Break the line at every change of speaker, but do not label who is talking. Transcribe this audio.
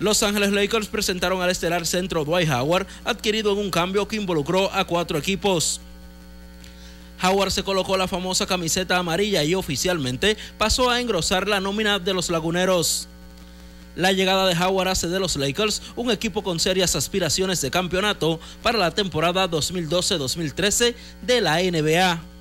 Los Ángeles Lakers presentaron al estelar centro Dwight Howard, adquirido en un cambio que involucró a cuatro equipos. Howard se colocó la famosa camiseta amarilla y oficialmente pasó a engrosar la nómina de los laguneros. La llegada de Howard hace de los Lakers un equipo con serias aspiraciones de campeonato para la temporada 2012-2013 de la NBA.